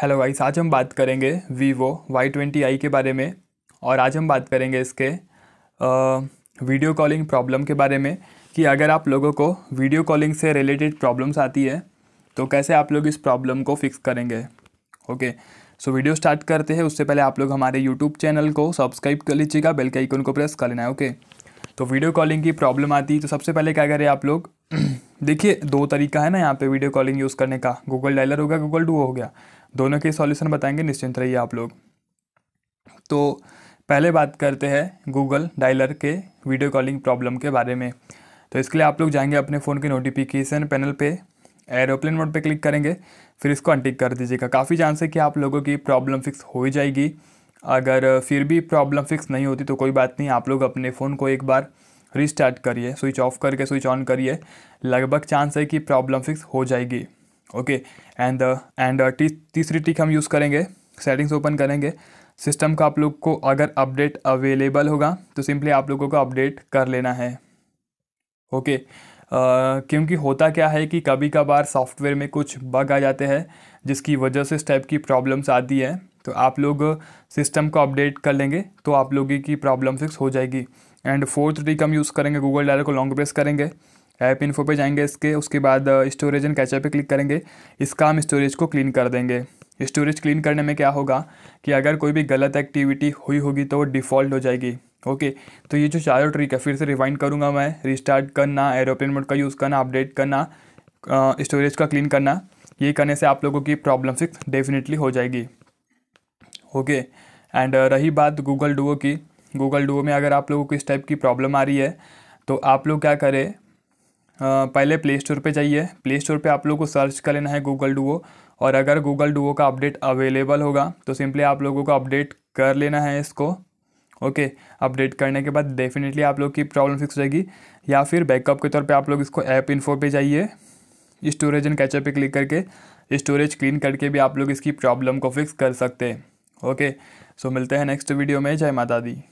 Hello guys आज हम बात करेंगे वीवो वाई ट्वेंटी आई के बारे में और आज हम बात करेंगे इसके आ, वीडियो कॉलिंग प्रॉब्लम के बारे में कि अगर आप लोगों को वीडियो कॉलिंग से रिलेटेड प्रॉब्लम्स आती है तो कैसे आप लोग इस प्रॉब्लम को फिक्स करेंगे ओके सो वीडियो स्टार्ट करते हैं उससे पहले आप लोग हमारे यूट्यूब चैनल को सब्सक्राइब कर लीजिएगा बेल के आइकन को प्रेस कर लेना है ओके तो वीडियो कॉलिंग की प्रॉब्लम आती है तो सबसे पहले क्या करें आप लोग देखिए दो तरीका है ना यहाँ पे वीडियो कॉलिंग यूज़ करने का गूगल डायलर हो गया गूगल डू हो गया दोनों के सॉल्यूशन बताएंगे निश्चिंत रहिए आप लोग तो पहले बात करते हैं गूगल डायलर के वीडियो कॉलिंग प्रॉब्लम के बारे में तो इसके लिए आप लोग जाएंगे अपने फ़ोन के नोटिफिकेशन पैनल पे एरोप्लेन मोड पे क्लिक करेंगे फिर इसको अनटिक कर दीजिएगा काफ़ी चांस है कि आप लोगों की प्रॉब्लम फिक्स हो ही जाएगी अगर फिर भी प्रॉब्लम फिक्स नहीं होती तो कोई बात नहीं आप लोग अपने फ़ोन को एक बार रिस्टार्ट करिए स्विच ऑफ करके स्विच ऑन करिए लगभग चांस है कि प्रॉब्लम फिक्स हो जाएगी ओके एंड एंड तीसरी टिक हम यूज़ करेंगे सेटिंग्स ओपन करेंगे सिस्टम का आप लोग को अगर अपडेट अवेलेबल होगा तो सिंपली आप लोगों को अपडेट कर लेना है ओके okay. Uh, क्योंकि होता क्या है कि कभी कभार सॉफ्टवेयर में कुछ बग आ जाते हैं जिसकी वजह से इस टाइप की प्रॉब्लम्स आती है तो आप लोग सिस्टम को अपडेट कर लेंगे तो आप लोगों की प्रॉब्लम फिक्स हो जाएगी एंड फोर्थ ट्रिक हम यूज़ करेंगे गूगल डायलर को लॉन्ग प्रेस करेंगे ऐप इन्फो पे जाएंगे इसके उसके बाद स्टोरेज एंड कैचअप पे क्लिक करेंगे इसका हम स्टोरेज को क्लीन कर देंगे स्टोरेज क्लीन करने में क्या होगा कि अगर कोई भी गलत एक्टिविटी हुई होगी तो वो डिफ़ॉल्ट हो जाएगी ओके तो ये जो चारों ट्रिक है फिर से रिवाइंड करूँगा मैं रिस्टार्ट करना एरोप्लेन मोड का यूज़ करना अपडेट करना स्टोरेज uh, का क्लीन करना ये करने से आप लोगों की प्रॉब्लम फिक्स डेफिनेटली हो जाएगी ओके एंड uh, रही बात गूगल डुओ की गूगल डुओ में अगर आप लोगों को इस टाइप की प्रॉब्लम आ रही है तो आप लोग क्या करें पहले प्ले स्टोर पर जाइए प्ले स्टोर पर आप लोग को सर्च कर लेना है गूगल डुओ और अगर गूगल डुओ का अपडेट अवेलेबल होगा तो सिंपली आप लोगों को अपडेट कर लेना है इसको ओके okay, अपडेट करने के बाद डेफिनेटली आप लोग की प्रॉब्लम फिक्स रहेगी या फिर बैकअप के तौर पे आप लोग इसको ऐप इन्फो पे जाइए स्टोरेज एंड कैचअप पे क्लिक करके स्टोरेज क्लीन करके भी आप लोग इसकी प्रॉब्लम को फिक्स कर सकते हैं ओके सो मिलते हैं नेक्स्ट वीडियो में जय माता दी